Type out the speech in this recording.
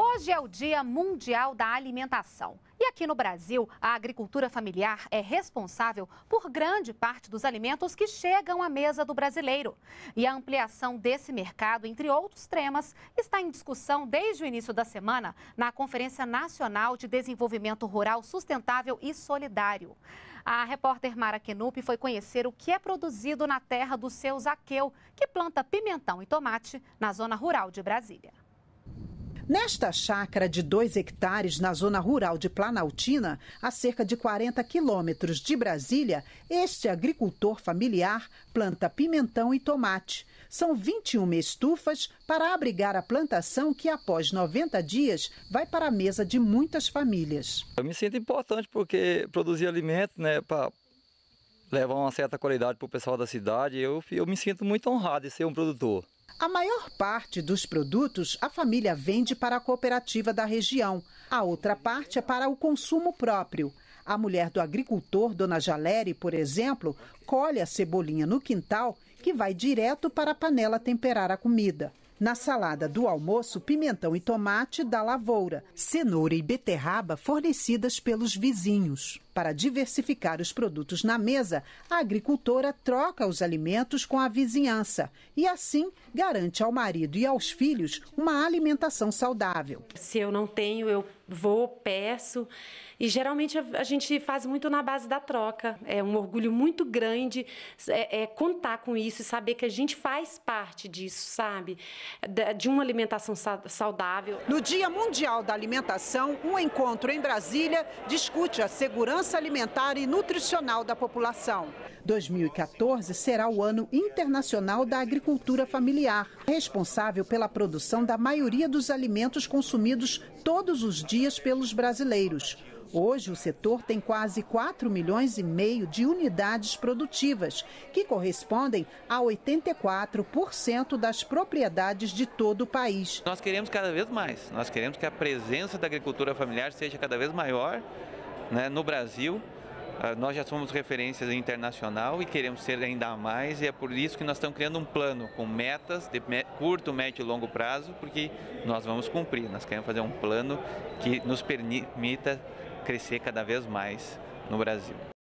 Hoje é o Dia Mundial da Alimentação. E aqui no Brasil, a agricultura familiar é responsável por grande parte dos alimentos que chegam à mesa do brasileiro. E a ampliação desse mercado, entre outros temas, está em discussão desde o início da semana na Conferência Nacional de Desenvolvimento Rural Sustentável e Solidário. A repórter Mara Kenup foi conhecer o que é produzido na terra do seu Zaqueu, que planta pimentão e tomate na zona rural de Brasília. Nesta chácara de dois hectares na zona rural de Planaltina, a cerca de 40 quilômetros de Brasília, este agricultor familiar planta pimentão e tomate. São 21 estufas para abrigar a plantação que, após 90 dias, vai para a mesa de muitas famílias. Eu me sinto importante porque produzir alimento né, para levar uma certa qualidade para o pessoal da cidade. Eu, eu me sinto muito honrado de ser um produtor. A maior parte dos produtos a família vende para a cooperativa da região. A outra parte é para o consumo próprio. A mulher do agricultor, Dona Jaleri, por exemplo, colhe a cebolinha no quintal que vai direto para a panela temperar a comida. Na salada do almoço, pimentão e tomate da lavoura, cenoura e beterraba fornecidas pelos vizinhos. Para diversificar os produtos na mesa, a agricultora troca os alimentos com a vizinhança e assim garante ao marido e aos filhos uma alimentação saudável. Se eu não tenho, eu vou, peço. E geralmente a, a, gente faz muito na base da troca. É um orgulho muito grande é, é contar com isso e saber que a gente faz parte disso, sabe? De, de uma alimentação saudável. No Dia Mundial da Alimentação, um encontro em Brasília discute a segurança alimentar e nutricional da população. 2014 será o ano internacional da agricultura familiar responsável pela produção da maioria dos alimentos consumidos todos os dias pelos brasileiros. Hoje, o setor tem quase 4 milhões e meio de unidades produtivas, que correspondem a 84% das propriedades de todo o país. Nós queremos cada vez mais, nós queremos que a presença da agricultura familiar seja cada vez maior né, no Brasil ah, nós já somos referências internacional e queremos ser ainda mais, e é por isso que nós estamos criando um plano com metas de curto, médio e longo prazo, porque nós vamos cumprir. Nós queremos fazer um plano que nos permita crescer cada vez mais no Brasil.